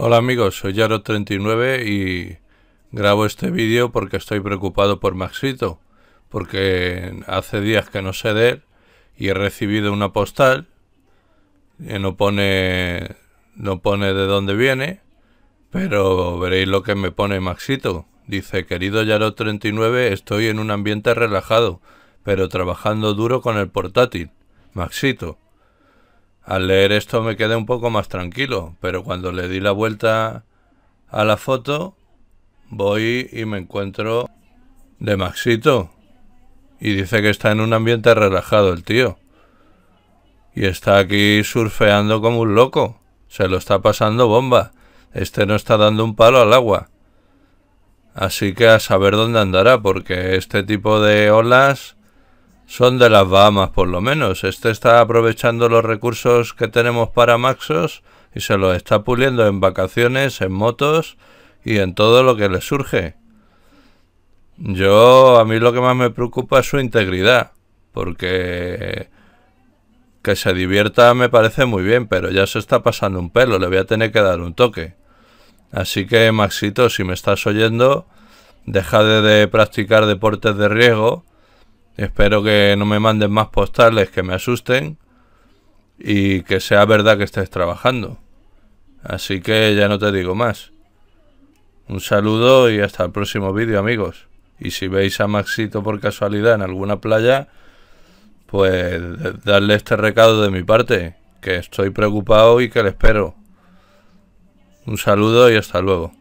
Hola amigos, soy Yaro39 y grabo este vídeo porque estoy preocupado por Maxito, porque hace días que no sé de él y he recibido una postal que no pone, no pone de dónde viene, pero veréis lo que me pone Maxito. Dice, querido Yaro39, estoy en un ambiente relajado, pero trabajando duro con el portátil. Maxito. Al leer esto me quedé un poco más tranquilo, pero cuando le di la vuelta a la foto, voy y me encuentro de Maxito. Y dice que está en un ambiente relajado el tío. Y está aquí surfeando como un loco. Se lo está pasando bomba. Este no está dando un palo al agua. Así que a saber dónde andará, porque este tipo de olas son de las Bahamas por lo menos. Este está aprovechando los recursos que tenemos para Maxos y se los está puliendo en vacaciones, en motos y en todo lo que le surge. Yo, a mí lo que más me preocupa es su integridad, porque que se divierta me parece muy bien, pero ya se está pasando un pelo, le voy a tener que dar un toque. Así que, Maxito, si me estás oyendo, deja de, de practicar deportes de riesgo Espero que no me manden más postales que me asusten y que sea verdad que estés trabajando. Así que ya no te digo más. Un saludo y hasta el próximo vídeo amigos. Y si veis a Maxito por casualidad en alguna playa, pues darle este recado de mi parte, que estoy preocupado y que le espero. Un saludo y hasta luego.